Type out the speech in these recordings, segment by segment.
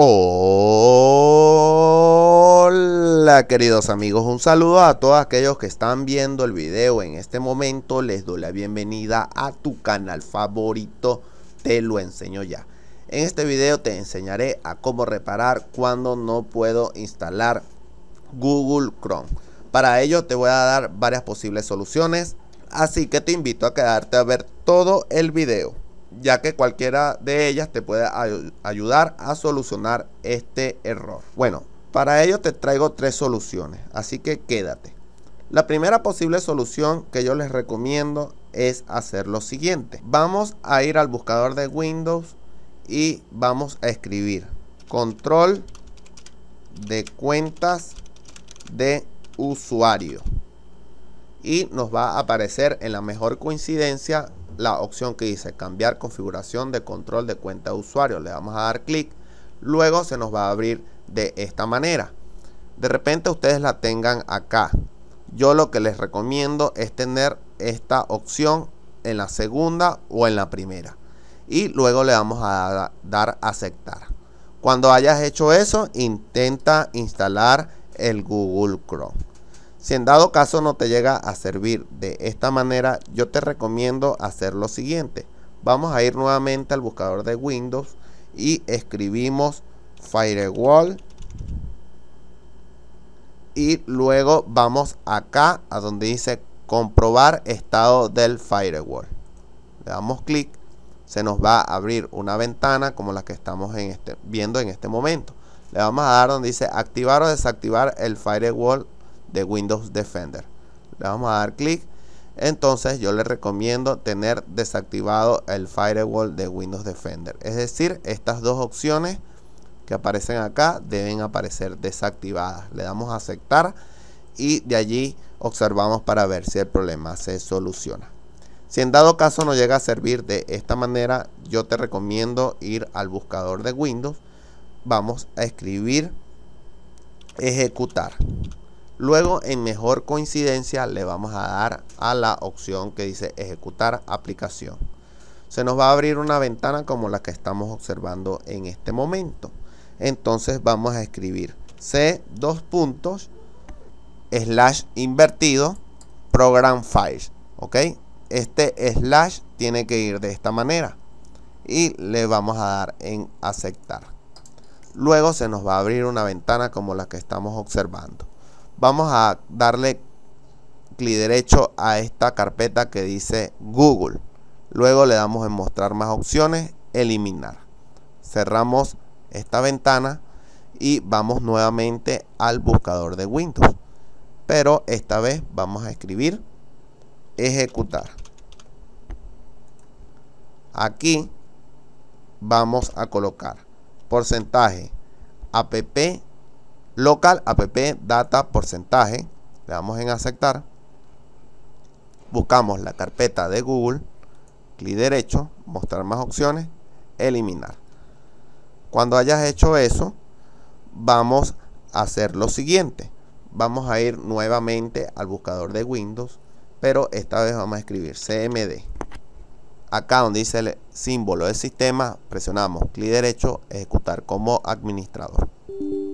Hola queridos amigos, un saludo a todos aquellos que están viendo el video en este momento, les doy la bienvenida a tu canal favorito, te lo enseño ya. En este video te enseñaré a cómo reparar cuando no puedo instalar Google Chrome. Para ello te voy a dar varias posibles soluciones, así que te invito a quedarte a ver todo el video ya que cualquiera de ellas te puede ayudar a solucionar este error. Bueno, para ello te traigo tres soluciones, así que quédate. La primera posible solución que yo les recomiendo es hacer lo siguiente. Vamos a ir al buscador de Windows y vamos a escribir control de cuentas de usuario y nos va a aparecer en la mejor coincidencia la opción que dice cambiar configuración de control de cuenta de usuario. Le vamos a dar clic. Luego se nos va a abrir de esta manera. De repente ustedes la tengan acá. Yo lo que les recomiendo es tener esta opción en la segunda o en la primera. Y luego le vamos a dar a aceptar. Cuando hayas hecho eso, intenta instalar el Google Chrome. Si en dado caso no te llega a servir de esta manera, yo te recomiendo hacer lo siguiente. Vamos a ir nuevamente al buscador de Windows y escribimos Firewall. Y luego vamos acá a donde dice comprobar estado del firewall. Le damos clic, se nos va a abrir una ventana como la que estamos este, viendo en este momento. Le vamos a dar donde dice activar o desactivar el firewall de Windows Defender. Le vamos a dar clic. Entonces yo le recomiendo tener desactivado el firewall de Windows Defender. Es decir, estas dos opciones que aparecen acá deben aparecer desactivadas. Le damos a aceptar y de allí observamos para ver si el problema se soluciona. Si en dado caso no llega a servir de esta manera, yo te recomiendo ir al buscador de Windows. Vamos a escribir ejecutar. Luego en mejor coincidencia le vamos a dar a la opción que dice ejecutar aplicación. Se nos va a abrir una ventana como la que estamos observando en este momento. Entonces vamos a escribir C dos puntos slash invertido program files. ¿Ok? Este slash tiene que ir de esta manera. Y le vamos a dar en aceptar. Luego se nos va a abrir una ventana como la que estamos observando. Vamos a darle clic derecho a esta carpeta que dice Google. Luego le damos en mostrar más opciones, eliminar. Cerramos esta ventana y vamos nuevamente al buscador de Windows. Pero esta vez vamos a escribir ejecutar. Aquí vamos a colocar porcentaje app local app data porcentaje le damos en aceptar buscamos la carpeta de google clic derecho mostrar más opciones eliminar cuando hayas hecho eso vamos a hacer lo siguiente vamos a ir nuevamente al buscador de windows pero esta vez vamos a escribir cmd acá donde dice el símbolo del sistema presionamos clic derecho ejecutar como administrador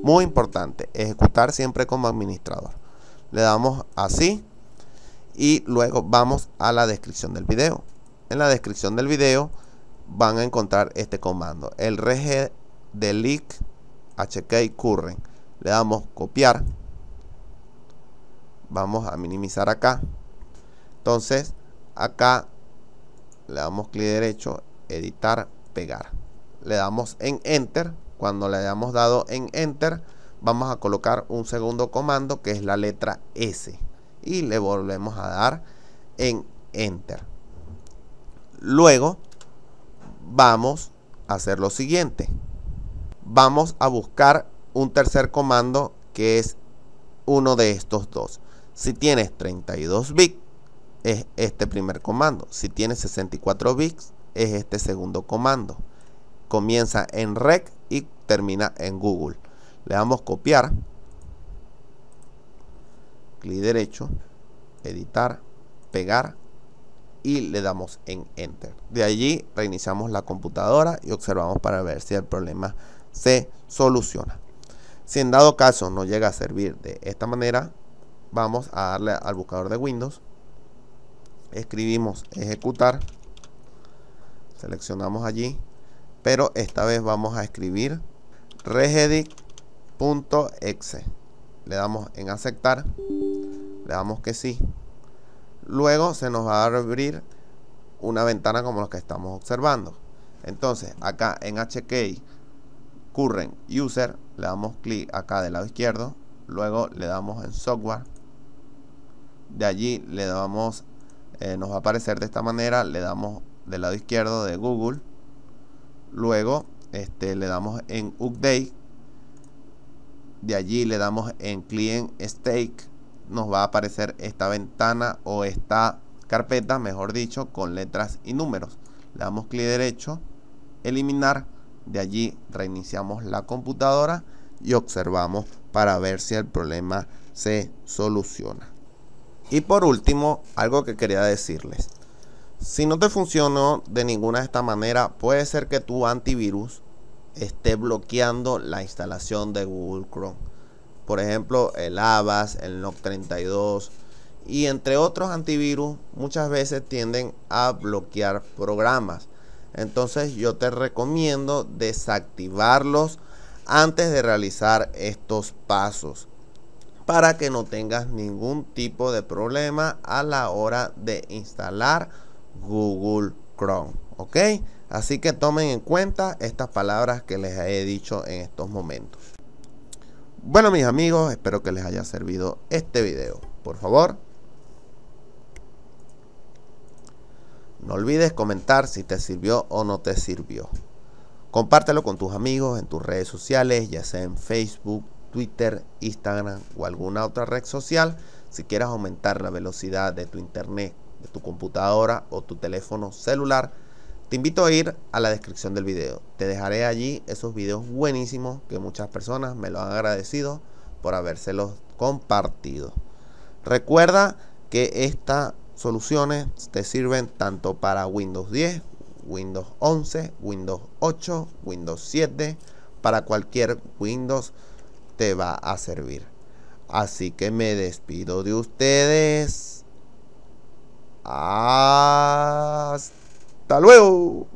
muy importante, ejecutar siempre como administrador. Le damos así y luego vamos a la descripción del video. En la descripción del video van a encontrar este comando, el reg delic hk Le damos copiar. Vamos a minimizar acá. Entonces, acá le damos clic derecho, editar, pegar. Le damos en enter cuando le hayamos dado en Enter, vamos a colocar un segundo comando que es la letra S. Y le volvemos a dar en Enter. Luego, vamos a hacer lo siguiente. Vamos a buscar un tercer comando que es uno de estos dos. Si tienes 32 bits, es este primer comando. Si tienes 64 bits, es este segundo comando comienza en rec y termina en Google. Le damos copiar, clic derecho, editar, pegar y le damos en enter. De allí reiniciamos la computadora y observamos para ver si el problema se soluciona. Si en dado caso no llega a servir de esta manera, vamos a darle al buscador de Windows, escribimos ejecutar, seleccionamos allí pero esta vez vamos a escribir regedit.exe le damos en aceptar le damos que sí luego se nos va a abrir una ventana como la que estamos observando entonces acá en hk current user le damos clic acá del lado izquierdo luego le damos en software de allí le damos eh, nos va a aparecer de esta manera le damos del lado izquierdo de google luego este, le damos en update de allí le damos en client stake nos va a aparecer esta ventana o esta carpeta mejor dicho con letras y números le damos clic derecho eliminar de allí reiniciamos la computadora y observamos para ver si el problema se soluciona y por último algo que quería decirles si no te funcionó de ninguna de esta manera, puede ser que tu antivirus esté bloqueando la instalación de Google Chrome. Por ejemplo, el Avast, el NOC32 y entre otros antivirus muchas veces tienden a bloquear programas. Entonces yo te recomiendo desactivarlos antes de realizar estos pasos para que no tengas ningún tipo de problema a la hora de instalar Google Chrome. ¿Ok? Así que tomen en cuenta estas palabras que les he dicho en estos momentos. Bueno mis amigos, espero que les haya servido este video. Por favor, no olvides comentar si te sirvió o no te sirvió. Compártelo con tus amigos en tus redes sociales, ya sea en Facebook, Twitter, Instagram o alguna otra red social si quieres aumentar la velocidad de tu internet tu computadora o tu teléfono celular, te invito a ir a la descripción del video. Te dejaré allí esos videos buenísimos que muchas personas me lo han agradecido por habérselos compartido. Recuerda que estas soluciones te sirven tanto para Windows 10, Windows 11, Windows 8, Windows 7, para cualquier Windows te va a servir. Así que me despido de ustedes. Hasta luego.